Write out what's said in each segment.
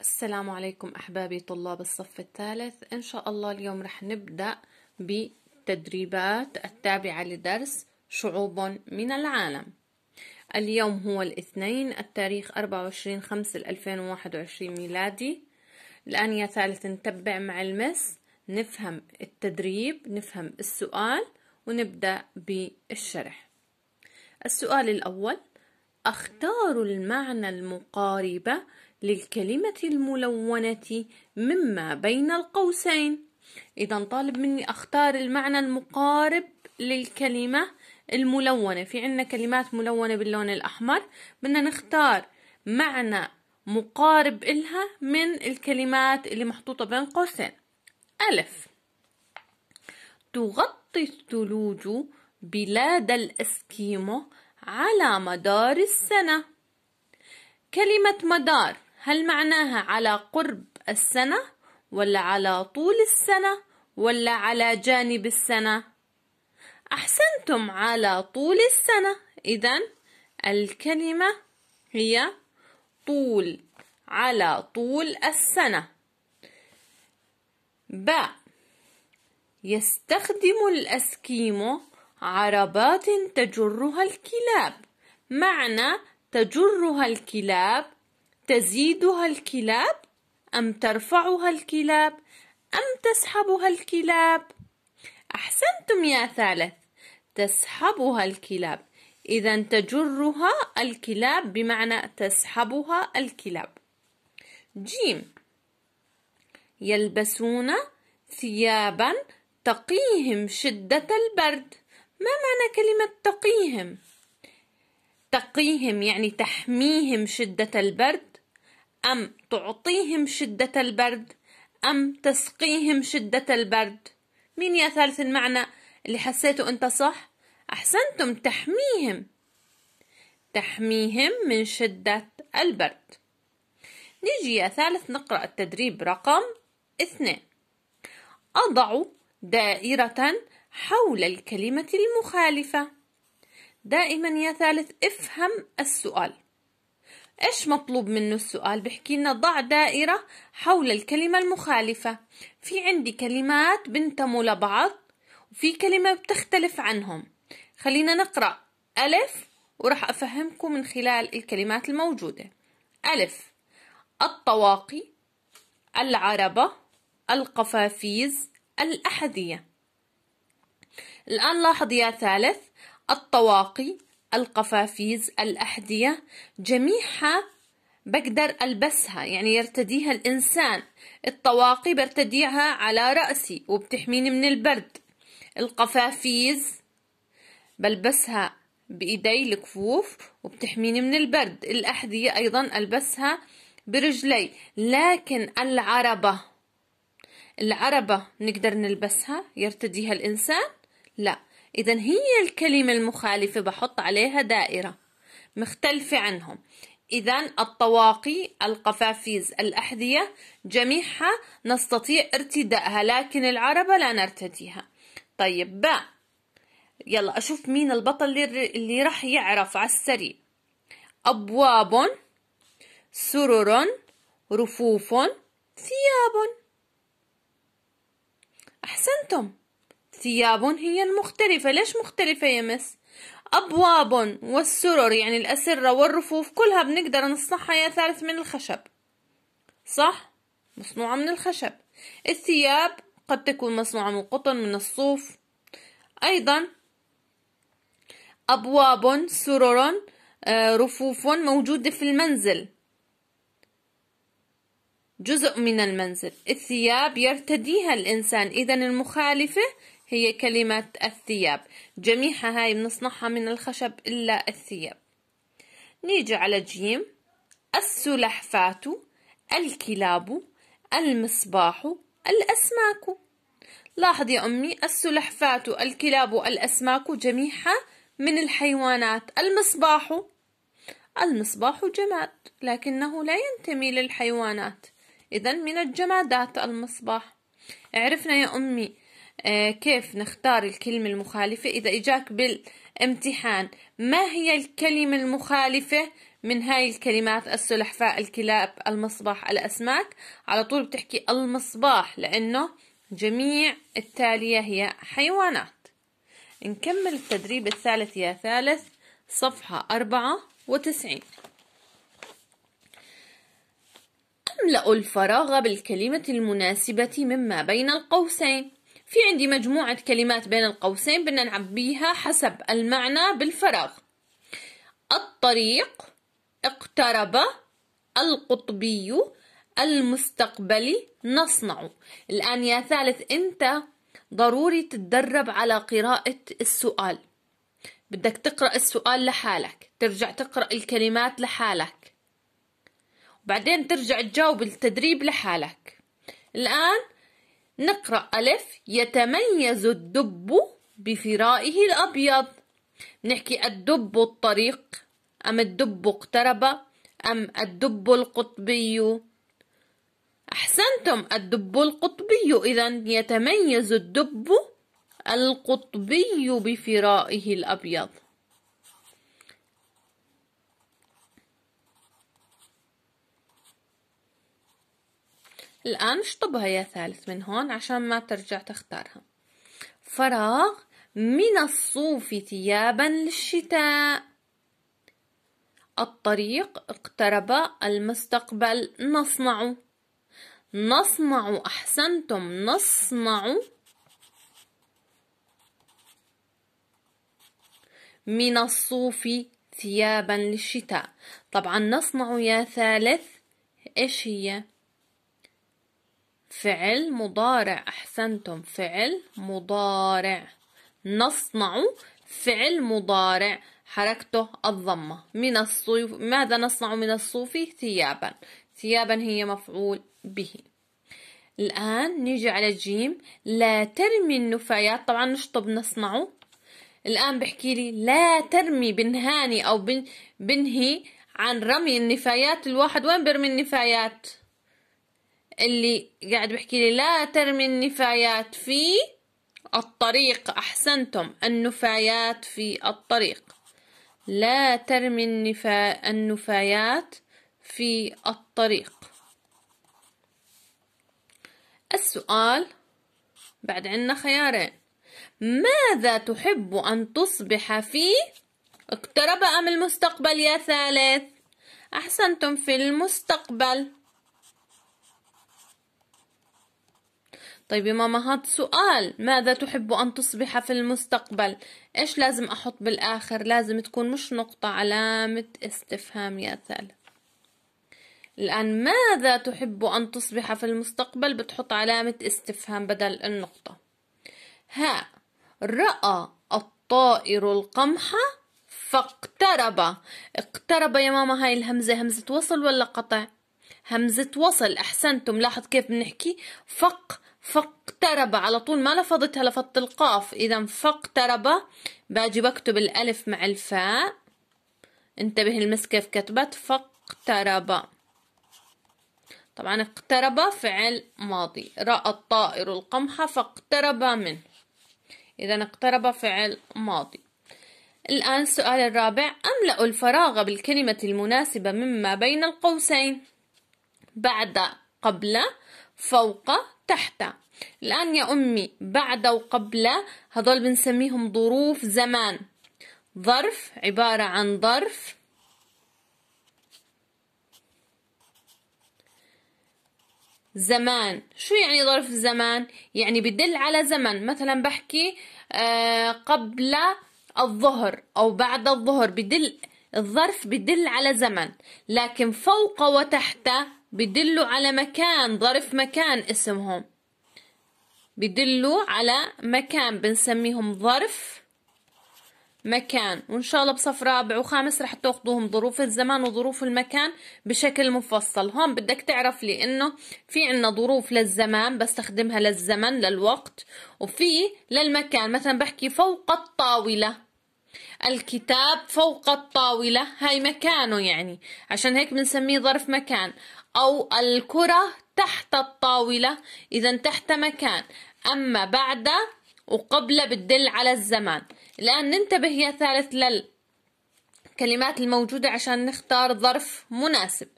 السلام عليكم أحبابي طلاب الصف الثالث إن شاء الله اليوم رح نبدأ بتدريبات التابعة لدرس شعوب من العالم اليوم هو الاثنين التاريخ 24 5 2021 ميلادي الآن يا ثالث نتبع مع المس نفهم التدريب نفهم السؤال ونبدأ بالشرح السؤال الأول أختار المعنى المقاربة للكلمة الملونة مما بين القوسين إذا طالب مني أختار المعنى المقارب للكلمة الملونة في عنا كلمات ملونة باللون الأحمر بدنا نختار معنى مقارب إلها من الكلمات اللي محطوطة بين قوسين ألف تغطي الثلوج بلاد الأسكيمو على مدار السنة كلمة مدار هل معناها على قرب السنة ولا على طول السنة ولا على جانب السنة أحسنتم على طول السنة إذا الكلمة هي طول على طول السنة ب يستخدم الأسكيمو عربات تجرها الكلاب معنى تجرها الكلاب تزيدها الكلاب أم ترفعها الكلاب أم تسحبها الكلاب أحسنتم يا ثالث تسحبها الكلاب إذا تجرها الكلاب بمعنى تسحبها الكلاب جيم يلبسون ثيابا تقيهم شدة البرد ما معنى كلمة تقيهم؟ تقيهم يعني تحميهم شدة البرد أم تعطيهم شدة البرد أم تسقيهم شدة البرد مين يا ثالث المعنى اللي حسيته أنت صح أحسنتم تحميهم تحميهم من شدة البرد نيجي يا ثالث نقرأ التدريب رقم اثنين أضع دائرة حول الكلمة المخالفة دائما يا ثالث افهم السؤال إيش مطلوب منه السؤال بحكي لنا ضع دائرة حول الكلمة المخالفة في عندي كلمات بنتموا لبعض وفي كلمة بتختلف عنهم خلينا نقرأ ألف وراح أفهمكم من خلال الكلمات الموجودة ألف الطواقي العربة القفافيز الأحذية الآن لاحظ يا ثالث الطواقي القفافيز الأحذية جميعها بقدر ألبسها يعني يرتديها الإنسان الطواقي برتديها على رأسي وبتحميني من البرد القفافيز بلبسها بإيدي الكفوف وبتحميني من البرد الأحذية أيضا ألبسها برجلي لكن العربة العربة نقدر نلبسها يرتديها الإنسان لا إذا هي الكلمة المخالفة بحط عليها دائرة مختلفة عنهم إذا الطواقي القفافيز الأحذية جميعها نستطيع ارتدائها لكن العربة لا نرتديها طيب باء يلا أشوف مين البطل اللي راح يعرف على السريع أبواب سرر رفوف ثياب أحسنتم ثياب هي المختلفة ليش مختلفة يا مس أبواب والسرر يعني الأسرة والرفوف كلها بنقدر نصنعها يا ثالث من الخشب صح مصنوعة من الخشب الثياب قد تكون مصنوعة من القطن من الصوف أيضا أبواب سرر آه، رفوف موجودة في المنزل جزء من المنزل الثياب يرتديها الإنسان إذا المخالفة هي كلمة الثياب جميعها هاي بنصنعها من الخشب إلا الثياب نيجي على جيم السلحفاة الكلاب المصباح الأسماك لاحظ يا أمي السلحفاة الكلاب الأسماك جميعها من الحيوانات المصباح المصباح جماد لكنه لا ينتمي للحيوانات إذا من الجمادات المصباح عرفنا يا أمي آه، كيف نختار الكلمة المخالفة إذا إجاك بالامتحان ما هي الكلمة المخالفة من هاي الكلمات السلحفاء الكلاب المصباح الأسماك على طول بتحكي المصباح لأنه جميع التالية هي حيوانات نكمل التدريب الثالث يا ثالث صفحة أربعة وتسعين أملأ الفراغ بالكلمة المناسبة مما بين القوسين في عندي مجموعة كلمات بين القوسين بدنا نعبيها حسب المعنى بالفراغ الطريق اقترب القطبي المستقبلي نصنع الآن يا ثالث أنت ضروري تتدرب على قراءة السؤال بدك تقرأ السؤال لحالك ترجع تقرأ الكلمات لحالك وبعدين ترجع تجاوب التدريب لحالك الآن نقرأ ألف يتميز الدب بفرائه الأبيض نحكي الدب الطريق أم الدب اقترب أم الدب القطبي أحسنتم الدب القطبي إذا يتميز الدب القطبي بفرائه الأبيض الآن اشطبها يا ثالث من هون عشان ما ترجع تختارها فراغ من الصوف ثيابا للشتاء الطريق اقترب المستقبل نصنع نصنع أحسنتم نصنع من الصوف ثيابا للشتاء طبعا نصنع يا ثالث ايش هي فعل مضارع أحسنتم فعل مضارع نصنع فعل مضارع حركته الضمة من الصوف ماذا نصنع من الصوف ثيابا ثيابا هي مفعول به الآن نيجي على الجيم لا ترمي النفايات طبعا نشطب نصنعه الآن بحكي لي لا ترمي بنهاني أو بنهي عن رمي النفايات الواحد وين بيرمي النفايات اللي قاعد بحكي لي لا ترمي النفايات في الطريق أحسنتم النفايات في الطريق لا ترمي النفا... النفايات في الطريق السؤال بعد عنا خيارين ماذا تحب أن تصبح في اقترب أم المستقبل يا ثالث أحسنتم في المستقبل طيب يا ماما هاد سؤال ماذا تحب أن تصبح في المستقبل إيش لازم أحط بالآخر لازم تكون مش نقطة علامة استفهام يا ثالث الآن ماذا تحب أن تصبح في المستقبل بتحط علامة استفهام بدل النقطة ها رأى الطائر القمحة فاقترب اقترب يا ماما هاي الهمزة همزة وصل ولا قطع همزة وصل أحسنتم لاحظ كيف بنحكي فق اقترب على طول ما لفظتها لفظت القاف إذا فاقترب باجي بكتب الألف مع الفاء انتبه المس كيف كتبت فاقترب طبعا اقترب فعل ماضي رأى الطائر القمح فاقترب منه إذا اقترب فعل ماضي الآن السؤال الرابع أملأ الفراغ بالكلمة المناسبة مما بين القوسين بعد قبل فوق تحت الآن يا أمي بعد وقبل هذول بنسميهم ظروف زمان ظرف عبارة عن ظرف زمان شو يعني ظرف زمان يعني بدل على زمن مثلا بحكي آه، قبل الظهر او بعد الظهر بدل الظرف بدل على زمن لكن فوق وتحت بدلوا على مكان ظرف مكان اسمهم بدلوا على مكان بنسميهم ظرف مكان وإن شاء الله بصف رابع وخامس رح تاخذوهم ظروف الزمان وظروف المكان بشكل مفصل هون بدك تعرف لي إنه في عنا ظروف للزمان بستخدمها للزمن للوقت وفي للمكان مثلا بحكي فوق الطاولة الكتاب فوق الطاولة هاي مكانه يعني عشان هيك بنسميه ظرف مكان أو الكرة تحت الطاولة إذا تحت مكان أما بعد وقبل بتدل على الزمان الآن ننتبه يا ثالث للكلمات الموجودة عشان نختار ظرف مناسب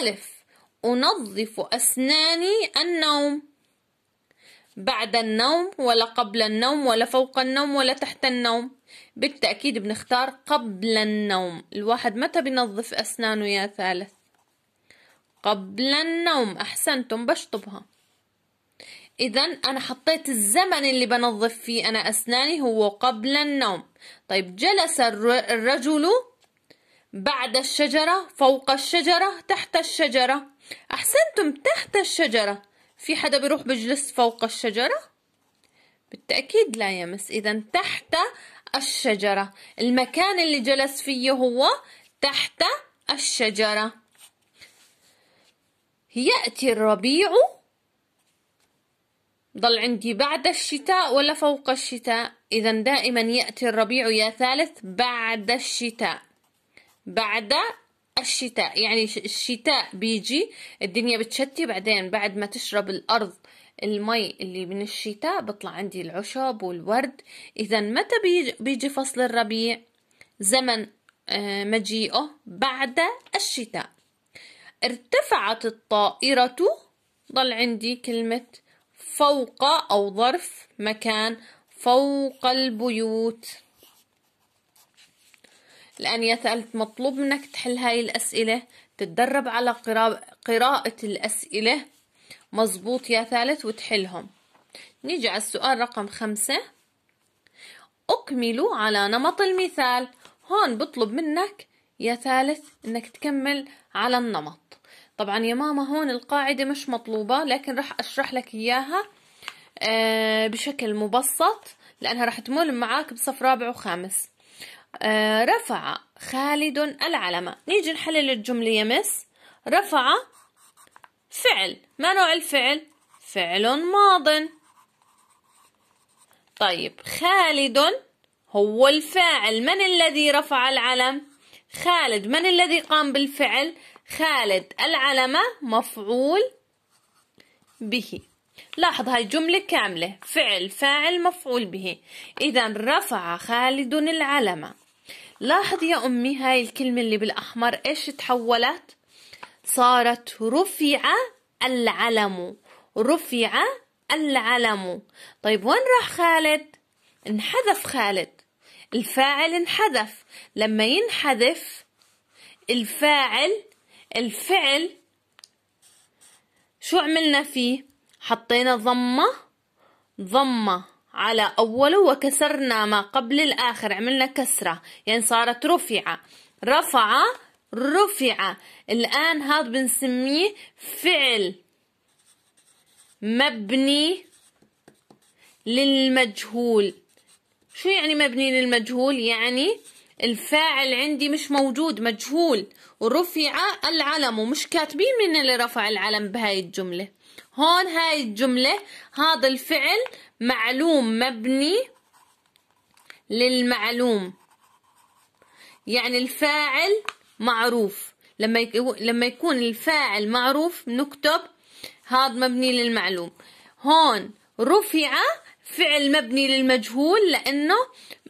ألف أنظف أسناني النوم بعد النوم ولا قبل النوم ولا فوق النوم ولا تحت النوم بالتأكيد بنختار قبل النوم الواحد متى بينظف أسنانه يا ثالث قبل النوم أحسنتم بشطبها إذا أنا حطيت الزمن اللي بنظف فيه أنا أسناني هو قبل النوم طيب جلس الرجل بعد الشجرة فوق الشجرة تحت الشجرة أحسنتم تحت الشجرة في حدا بيروح بجلس فوق الشجرة بالتأكيد لا يمس إذا تحت الشجرة المكان اللي جلس فيه هو تحت الشجرة يأتي الربيع ضل عندي بعد الشتاء ولا فوق الشتاء إذا دائما يأتي الربيع يا ثالث بعد الشتاء بعد الشتاء يعني الشتاء بيجي الدنيا بتشتي بعدين بعد ما تشرب الأرض المي اللي من الشتاء بطلع عندي العشب والورد إذا متى بيجي فصل الربيع زمن آه، مجيئه بعد الشتاء ارتفعت الطائرة ضل عندي كلمة فوق أو ظرف مكان فوق البيوت الآن يا ثالث مطلوب منك تحل هاي الأسئلة تتدرب على قراءة الأسئلة مظبوط يا ثالث وتحلهم نيجي على السؤال رقم خمسة أكملوا على نمط المثال هون بطلب منك يا ثالث إنك تكمل على النمط طبعا يا ماما هون القاعدة مش مطلوبة لكن رح أشرح لك إياها آه، بشكل مبسط لأنها رح تمول معاك بصف رابع وخامس آه، رفع خالد العلم نيجي نحلل الجملة يا مس رفع فعل ما نوع الفعل فعل ماض طيب خالد هو الفاعل من الذي رفع العلم خالد من الذي قام بالفعل خالد العلمة مفعول به لاحظ هاي الجملة كاملة فعل فاعل مفعول به إذا رفع خالد العلمة لاحظ يا أمي هاي الكلمة اللي بالأحمر إيش تحولت صارت رفع العلم رفع العلم طيب وين راح خالد انحذف خالد الفاعل انحذف لما ينحذف الفاعل الفعل شو عملنا فيه حطينا ضمة ضمة على أوله وكسرنا ما قبل الآخر عملنا كسرة يعني صارت رفعة رفع رفع الآن هذا بنسميه فعل مبني للمجهول شو يعني مبني للمجهول يعني الفاعل عندي مش موجود مجهول ورفع العلم ومش كاتبين من اللي رفع العلم بهاي الجملة هون هاي الجملة هذا الفعل معلوم مبني للمعلوم يعني الفاعل معروف لما لما يكون الفاعل معروف نكتب هذا مبني للمعلوم هون رفع فعل مبني للمجهول لأنه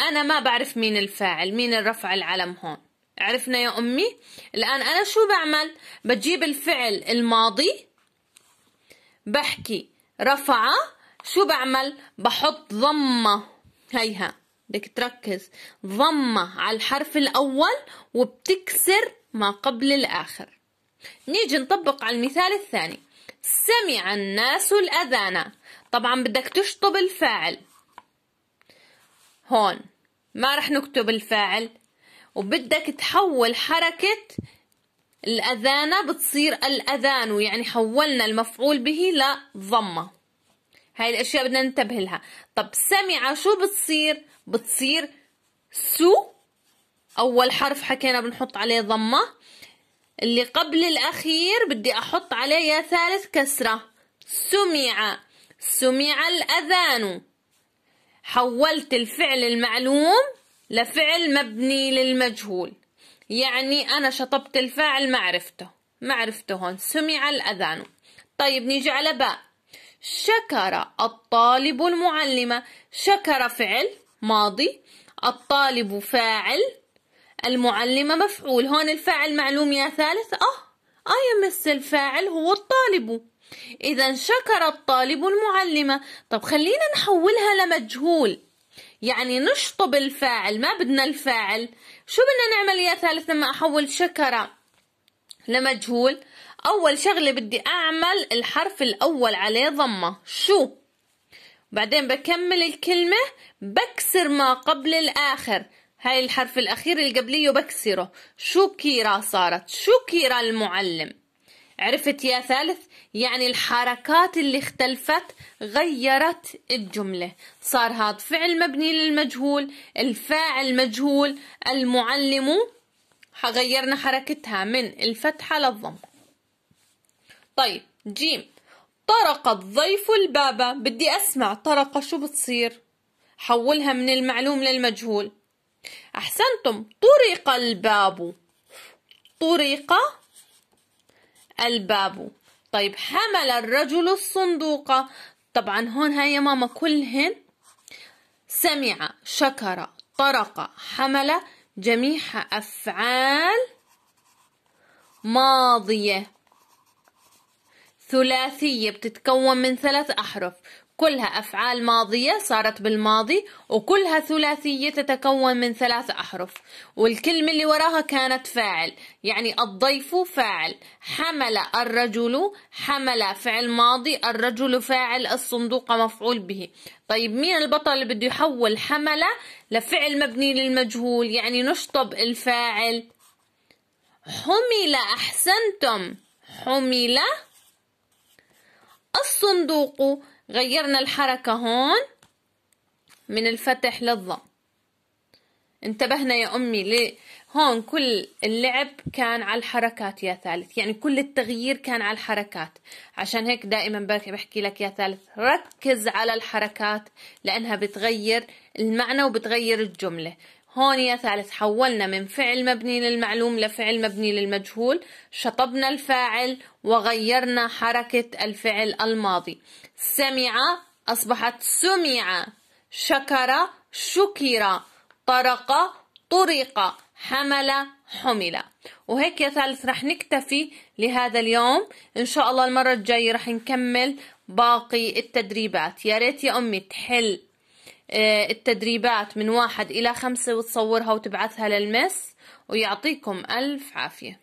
أنا ما بعرف مين الفاعل مين الرفع العلم هون عرفنا يا أمي الآن أنا شو بعمل بجيب الفعل الماضي بحكي رفع شو بعمل بحط ضمة هيها بدك تركز ضمة على الحرف الأول وبتكسر ما قبل الآخر نيجي نطبق على المثال الثاني سمع الناس الأذان طبعا بدك تشطب الفاعل هون ما رح نكتب الفاعل وبدك تحول حركة الأذانة بتصير الأذان ويعني حولنا المفعول به لضمة هاي الأشياء بدنا ننتبه لها طب سمع شو بتصير بتصير سو أول حرف حكينا بنحط عليه ضمة اللي قبل الأخير بدي أحط عليه يا ثالث كسرة سمع سمع الأذان حولت الفعل المعلوم لفعل مبني للمجهول يعني أنا شطبت الفاعل ما عرفته ما عرفته هون سمع الأذان طيب نيجي على باء شكر الطالب المعلمة شكر فعل ماضي الطالب فاعل المعلمة مفعول هون الفاعل معلوم يا ثالث أه أه يمس الفاعل هو الطالب إذا شكر الطالب المعلمة طب خلينا نحولها لمجهول يعني نشطب الفاعل ما بدنا الفاعل شو بدنا نعمل يا ثالث لما أحول شكر لمجهول أول شغلة بدي أعمل الحرف الأول عليه ضمة شو بعدين بكمل الكلمة بكسر ما قبل الآخر هاي الحرف الأخير اللي قبليه بكسره شو كيرا صارت شو كيرا المعلم عرفت يا ثالث يعني الحركات اللي اختلفت غيرت الجملة صار هذا فعل مبني للمجهول الفاعل مجهول المعلم غيرنا حركتها من الفتحة للضم طيب جيم طرق الضيف الباب بدي أسمع طرق شو بتصير حولها من المعلوم للمجهول أحسنتم طرق الباب طرق الباب طيب حمل الرجل الصندوق طبعا هون هاي ماما كلهن سمع شكر طرق حمل جميع أفعال ماضية ثلاثية بتتكون من ثلاث أحرف كلها أفعال ماضية صارت بالماضي وكلها ثلاثية تتكون من ثلاث أحرف والكلمة اللي وراها كانت فاعل يعني الضيف فاعل حمل الرجل حمل فعل ماضي الرجل فاعل الصندوق مفعول به طيب مين البطل اللي بده يحول حمل لفعل مبني للمجهول يعني نشطب الفاعل حمل أحسنتم حمل الصندوق غيرنا الحركة هون من الفتح للضم انتبهنا يا أمي ل... هون كل اللعب كان على الحركات يا ثالث يعني كل التغيير كان على الحركات عشان هيك دائما بحكي لك يا ثالث ركز على الحركات لأنها بتغير المعنى وبتغير الجملة هون يا ثالث حولنا من فعل مبني للمعلوم لفعل مبني للمجهول شطبنا الفاعل وغيرنا حركة الفعل الماضي سمع أصبحت سمع شكر شكر طرق طرق حمل حمل وهيك يا ثالث رح نكتفي لهذا اليوم إن شاء الله المرة الجاية رح نكمل باقي التدريبات يا ريت يا أمي تحل آه، التدريبات من واحد إلى خمسة وتصورها وتبعثها للمس ويعطيكم ألف عافية